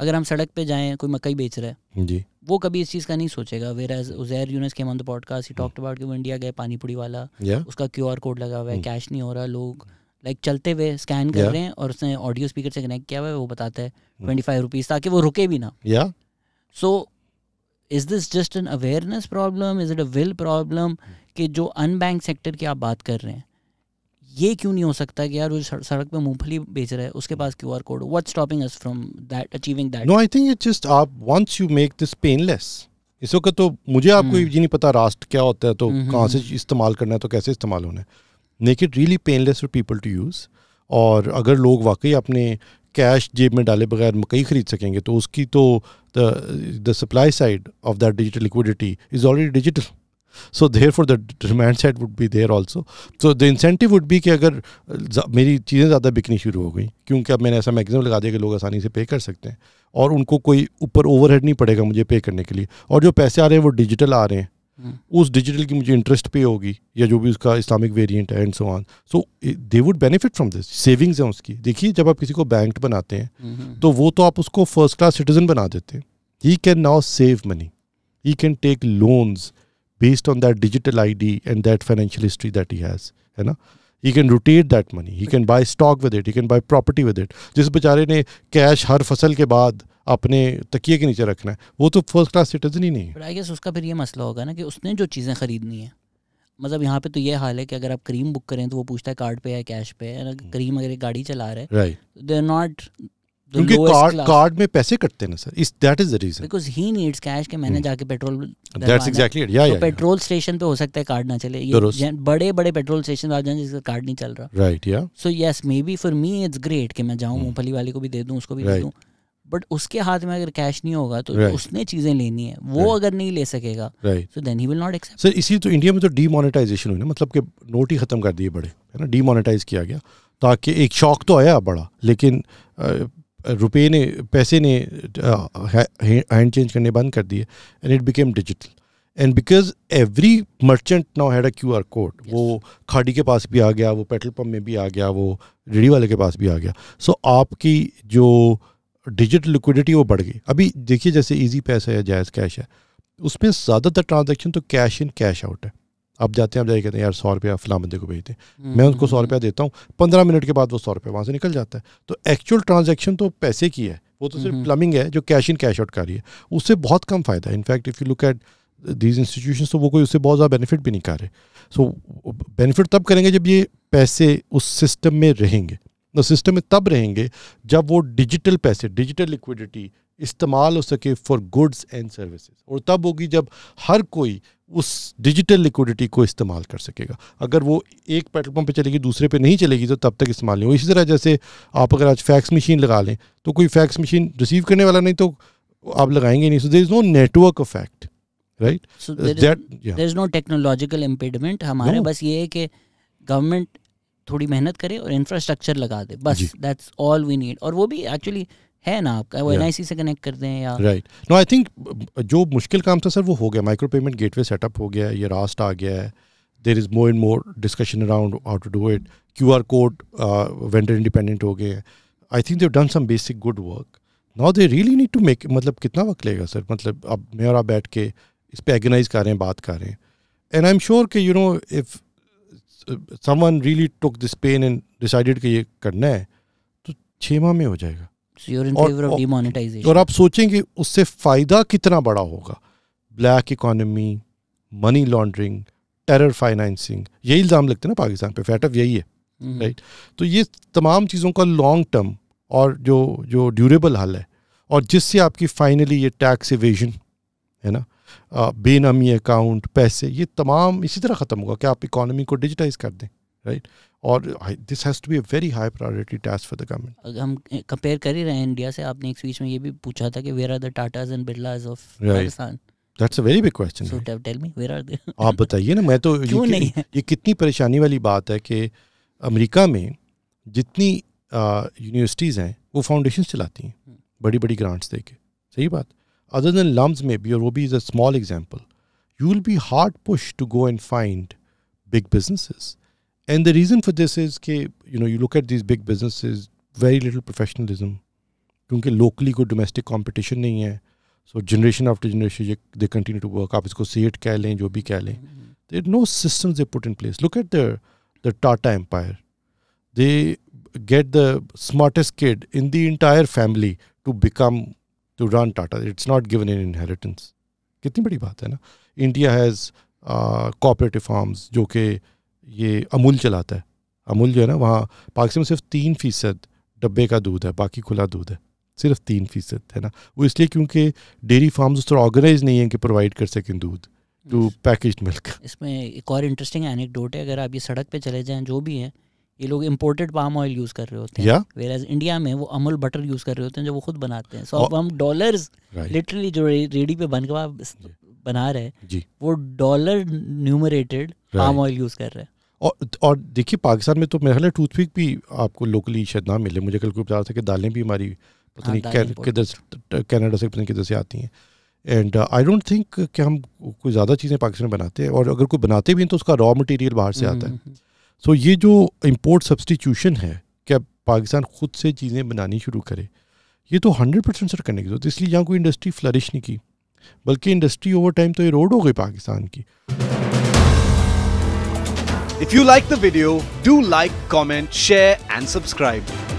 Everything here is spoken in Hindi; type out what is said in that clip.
अगर हम सड़क पे जाएं कोई मकई बेच रहा है जी वो कभी इस चीज़ का नहीं सोचेगा whereas Uzair Younis came on the podcast he talked about कि वो इंडिया गए पानीपुरी वाला yeah. उसका क्यू आर कोड लगा हुआ है कैश hmm. नहीं हो रहा लोग लाइक चलते हुए स्कैन कर yeah. रहे हैं और उसने ऑडियो स्पीकर से कनेक्ट किया हुआ है वो बताता है ट्वेंटी फाइव रुपीज़ ताकि वो रुके भी ना या so is this just an awareness problem is it a will problem कि जो अनबैंक सेक्टर की आप बात कर रहे हैं ये क्यों नहीं हो सकता कि यार वो सड़क पे मूंगफली बेच रहा है उसके पास Q R code what stopping us from that achieving that no I think it just आप once you make this painless इस वक्त तो मुझे आपको हम्म। ये नहीं पता रास्ट क्या होता है तो हम्म, हम्म, कहाँ से इस्तेमाल करना है तो कैसे इस्तेमाल होना है make it really painless for people to use और अगर लोग वाकई अपने कैश जेब में डाले बगैर मकई खरीद सकेंगे तो उसकी तो the supply side of that digital liquidity is already digital so therefore the demand side would be there also so the incentive would be कि अगर मेरी चीज़ें ज़्यादा बिकनी शुरू हो गई क्योंकि अब मैंने ऐसा मैगजिम लगा दिया कि लोग आसानी से पे कर सकते हैं और उनको कोई ऊपर ओवरहेड नहीं पड़ेगा मुझे पे करने के लिए और जो पैसे आ रहे हैं वो डिजिटल आ रहे हैं हम्म। उस डिजिटल की मुझे इंटरेस्ट पे होगी या जो भी उसका इस्लामिक वेरिएंट है and so on so they would benefit from this savings हैं उसकी देखिए जब आप किसी को बैंक बनाते हैं हम्म। तो वो तो आप उसको फर्स्ट क्लास सिटीजन बना देते हैं he can now save money he can take loans based on that digital ID and that financial history that he has. है know? He can rotate that money. He can buy stock with it. He can buy property with it. जिस बेचारे ने कैश हर फसल के बाद अपने तकिए के नीचे रखना है वो तो फर्स्ट क्लास सिटीजन ही नहीं है उसका फिर ये मसला होगा ना कि उसने जो चीज़ें खरीदनी है मतलब यहाँ पे तो ये हाल है कि अगर आप क्रीम बुक करें तो वो पूछता है कार्ड पे या कैश पे है करीम हम्म। अगर एक गाड़ी चला रहे हैं दे आर नॉट क्योंकि कार्ड कार्ड में पैसे कटते हैं ना सर इस that is the reason because he needs cash के मैंने हम्म। जाके पेट्रोल दैट्स एग्जैक्टली इट या या पेट्रोल स्टेशन पे हो सकता है कार्ड ना चले ये बड़े-बड़े पेट्रोल स्टेशन आ जाएं जिसका कार्ड नहीं चल रहा राइट या so yes maybe for me it's great कि मैं जाऊं हम्म। मूंगफली वाले को भी दे दूं उसको भी दे दूं बट उसके हाथ में अगर कैश नहीं होगा तो right. उसने चीजें लेनी है वो right. अगर नहीं ले सकेगा so then he will not accept sir इसी तो इंडिया में तो डीमोनेटाइजेशन हुई ना मतलब कि नोट ही खत्म कर दिए बड़े है ना डीमोनेटाइज किया गया ताकि एक शौक तो आया बड़ा लेकिन रुपये ने पैसे ने हैंड चेंज करने बंद कर दिए and it became digital and because every merchant now had a Q R code वो खाड़ी के पास भी आ गया वो पेट्रोल पम्प में भी आ गया वो रेडी वाले के पास भी आ गया सो so, आपकी जो डिजिटल लिक्विडिटी वो बढ़ गई अभी देखिए जैसे ईजी पैसा है जायज़ कैश है उसमें ज़्यादातर ट्रांजेक्शन तो कैश इन कैश आउट है आप जाते हैं आप जाए कहते हैं यार सौ रुपया फला बंदे को भेज दें हम्म, मैं उनको हम्म, सौ हम्म। रुपया देता हूँ पंद्रह मिनट के बाद वो सौ रुपया वहाँ से निकल जाता है तो एक्चुअल ट्रांजेक्शन तो पैसे की है वो तो सिर्फ प्लमिंग है जो कैश इन कैश आउट कर रही है उससे बहुत कम फायदा है in fact if you look at these institution तो वो कोई उससे बहुत ज़्यादा बेनिफिट भी नहीं कर रहे सो बेनिफिट तब करेंगे जब ये पैसे उस सिस्टम में रहेंगे सिस्टम में तब रहेंगे जब वो डिजिटल पैसे डिजिटल लिक्विडिटी इस्तेमाल हो सके फॉर गुड्स एंड सर्विसेज और तब होगी जब हर कोई उस डिजिटल लिक्विडिटी को इस्तेमाल कर सकेगा अगर वो एक पेट्रोल पंप पे चलेगी दूसरे पे नहीं चलेगी तो तब तक इस्तेमाल नहीं हो इसी तरह जैसे आप अगर आज फैक्स मशीन लगा लें तो कोई फैक्स मशीन रिसीव करने वाला नहीं तो आप लगाएंगे नहीं so there is no network effect right there is no technological impediment हमारे no. बस ये है कि गवर्नमेंट थोड़ी मेहनत करे और इंफ्रास्ट्रक्चर लगा दे बस दैट्स ऑल वी नीड और वो भी एक्चुअली है ना आपका वो एन से कनेक्ट कर दें या राइट नो आई थिंक जो मुश्किल काम था सर वो हो गया माइक्रो पेमेंट गेटवे सेटअप हो गया ये रास्ट आ गया है there is more and more discussion around how to do it Q R code vendor independent हो गए हैं I think they've done some basic good work now they really need to make मतलब कितना वक्त लेगा सर मतलब अब मैं और आप बैठ के इस पर एगनाइज कर रहे हैं बात कर रहे हैं एंड आई एम श्योर कि you know if someone really took this pain and decided कि ये करना है तो छः माह में हो जाएगा और, आप सोचें कि उससे फ़ायदा कितना बड़ा होगा black economy money laundering terror financing यही इल्ज़ाम लगते हैं ना पाकिस्तान पे फैटअप यही है राइट हम्म। तो ये तमाम चीज़ों का लॉन्ग टर्म और जो जो ड्यूरेबल हल है और जिससे आपकी फाइनली ये टैक्स इवेजन है ना बेनामी अकाउंट पैसे ये तमाम इसी तरह ख़त्म होगा कि आप इकॉनमी को डिजिटाइज कर दें right? Or this has to be a very high priority task for the government. हम compare कर ही रहे हैं इंडिया से आपने एक speech में ये भी पूछा था कि where are the Tatas and Birlas of Pakistan? That's a very big question. So right? tell me, where are they? आप बताइए ना मैं तो क्यों is नहीं ये कितनी परेशानी वाली बात है कि अमेरिका में and यूनिवर्सिटीज big हैं वो फाउंडेशन चलाती हैं बड़ी बड़ी ग्रांट्स देके सही बात अदर देन लम्स में बी और वो भी is a small example and the reason for this is that you know you look at these big businesses very little professionalism because locally कोई domestic competition नहीं है so generation after generation they continue to work up. It's called कह लें जो भी mm-hmm. there are no systems they put in place look at the the Tata empire they get the smartest kid in the entire family to become to run Tata it's not given an inheritance कितनी बड़ी बात है ना India has uh, cooperative farms which ये अमूल चलाता है अमूल जो है ना वहाँ पाकिस्तान में सिर्फ तीन फ़ीसद डब्बे का दूध है बाकी खुला दूध है सिर्फ तीन फ़ीसद है ना वो इसलिए क्योंकि डेयरी फार्म उस तरह ऑर्गेनाइज नहीं है कि प्रोवाइड कर सकें दूध टू पैकेज मिल्क इसमें एक और इंटरेस्टिंग एनिकडोट है अगर आप ये सड़क पर चले जाएँ जो भी है ये लोग इम्पोर्टेड पाम ऑयल यूज़ कर रहे होते हैं वेर एज इंडिया में वो अमूल बटर यूज़ कर रहे होते हैं जो वो खुद बनाते हैं सो अब हम डॉलर लिटरली जो रेडी पे बन के बना रहे हैं वो डॉलर न्यूमरेटेड पाम ऑयल यूज़ कर रहे हैं और और देखिए पाकिस्तान में तो मेरा ख्याल है टूथपिक भी आपको लोकली शायद ना मिले मुझे कल को बता रहा था कि दालें भी हमारी पता हाँ, नहीं किधर कैनेडा से पता नहीं किधर से आती हैं एंड आई डोंट थिंक कि हम कोई ज़्यादा चीज़ें पाकिस्तान में बनाते हैं और अगर कोई बनाते भी हैं तो उसका रॉ मटेरियल बाहर से हम्म, आता है सो हम्म, हम्म। ये जो इम्पोर्ट सब्सटीट्यूशन है क्या पाकिस्तान खुद से चीज़ें बनानी शुरू करे ये तो हंड्रेड परसेंट सर करने की जरूरत इसलिए यहाँ कोई इंडस्ट्री फ्लरिश नहीं की बल्कि इंडस्ट्री ओवर टाइम तो ये रोड हो गई पाकिस्तान की If you like the video, do like, comment, share and subscribe.